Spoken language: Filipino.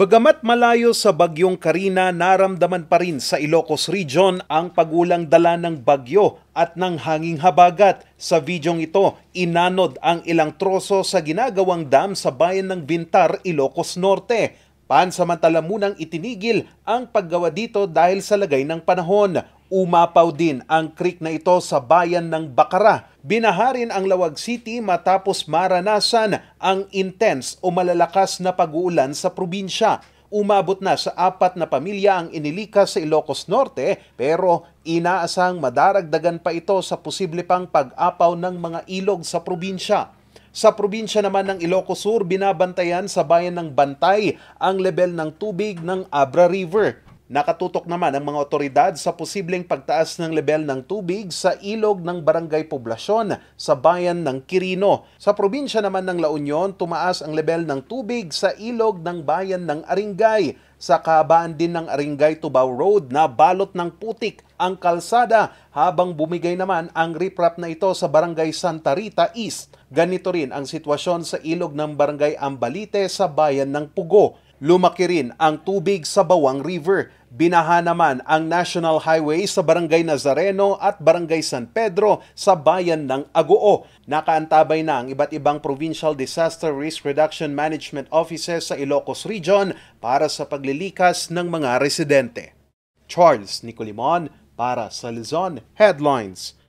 Bagamat malayo sa bagyong Karina, naramdaman pa rin sa Ilocos Region ang pagulang dala ng bagyo at ng hanging habagat. Sa videong ito, inanod ang ilang troso sa ginagawang dam sa bayan ng Bintar, Ilocos Norte. Pansamantala munang itinigil ang paggawa dito dahil sa lagay ng panahon. Umapaw din ang creek na ito sa bayan ng Bakara. Binaharin ang Lawag City matapos maranasan ang intense o malalakas na pag-uulan sa probinsya. Umabot na sa apat na pamilya ang inilikas sa Ilocos Norte pero inaasang madaragdagan pa ito sa posible pang pag-apaw ng mga ilog sa probinsya. Sa probinsya naman ng Ilocos Sur, binabantayan sa bayan ng Bantay ang level ng tubig ng Abra River. Nakatutok naman ang mga otoridad sa posibleng pagtaas ng level ng tubig sa ilog ng barangay poblasyon sa bayan ng Kirino. Sa probinsya naman ng La Union, tumaas ang level ng tubig sa ilog ng bayan ng Aringay. Sa kabaan din ng Aringay Tubao Road na balot ng putik ang kalsada habang bumigay naman ang riprap na ito sa barangay Santa Rita East. Ganito rin ang sitwasyon sa ilog ng barangay Ambalite sa bayan ng Pugo. Lumaki rin ang tubig sa Bawang River. Binaha naman ang National Highway sa Barangay Nazareno at Barangay San Pedro sa bayan ng Agoo. Nakaantabay na ang iba't ibang Provincial Disaster Risk Reduction Management Offices sa Ilocos Region para sa paglilikas ng mga residente. Charles Nicolimon para sa Luzon Headlines.